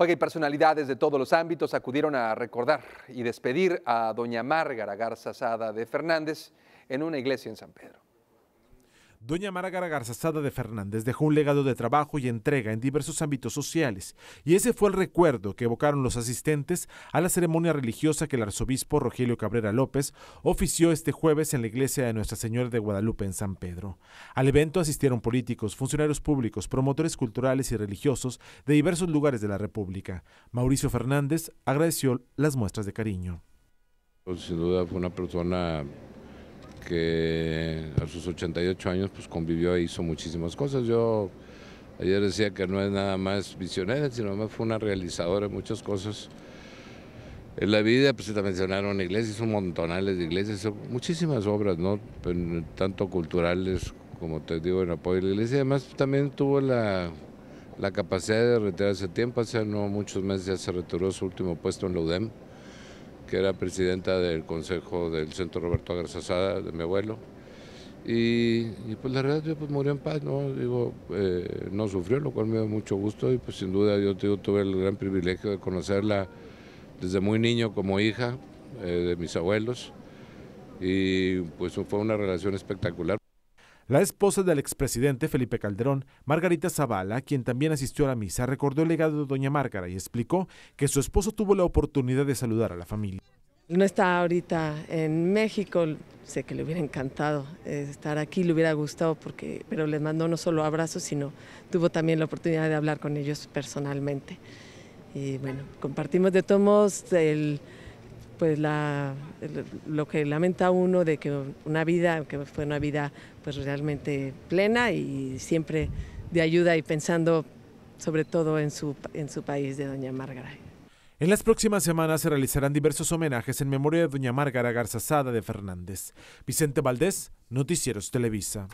Oiga, personalidades de todos los ámbitos acudieron a recordar y despedir a doña Márgara Garza Sada de Fernández en una iglesia en San Pedro. Doña Márgara Garzazada de Fernández dejó un legado de trabajo y entrega en diversos ámbitos sociales, y ese fue el recuerdo que evocaron los asistentes a la ceremonia religiosa que el arzobispo Rogelio Cabrera López ofició este jueves en la iglesia de Nuestra Señora de Guadalupe en San Pedro. Al evento asistieron políticos, funcionarios públicos, promotores culturales y religiosos de diversos lugares de la República. Mauricio Fernández agradeció las muestras de cariño. Sin duda fue una persona que a sus 88 años pues convivió e hizo muchísimas cosas. Yo ayer decía que no es nada más visionaria, sino más fue una realizadora de muchas cosas. En la vida pues se te mencionaron iglesias, un montonales de iglesias, muchísimas obras, ¿no? tanto culturales como te digo en apoyo a la iglesia. Además también tuvo la, la capacidad de retirarse a tiempo, hace no muchos meses ya se retiró su último puesto en la UDEM que era presidenta del Consejo del Centro Roberto Agarzazada, de mi abuelo. Y, pues la verdad, pues murió en paz, ¿no? Digo, eh, no sufrió, lo cual me dio mucho gusto y pues sin duda yo tuve el gran privilegio de conocerla desde muy niño como hija eh, de mis abuelos y pues fue una relación espectacular. La esposa del expresidente Felipe Calderón, Margarita Zavala, quien también asistió a la misa, recordó el legado de doña Márgara y explicó que su esposo tuvo la oportunidad de saludar a la familia. No está ahorita en México, sé que le hubiera encantado eh, estar aquí, le hubiera gustado, porque, pero les mandó no solo abrazos, sino tuvo también la oportunidad de hablar con ellos personalmente. Y bueno, compartimos de todos el pues la, lo que lamenta uno de que una vida, que fue una vida pues realmente plena y siempre de ayuda y pensando sobre todo en su, en su país de Doña Márgara. En las próximas semanas se realizarán diversos homenajes en memoria de Doña Márgara Garzazada de Fernández. Vicente Valdés, Noticieros Televisa.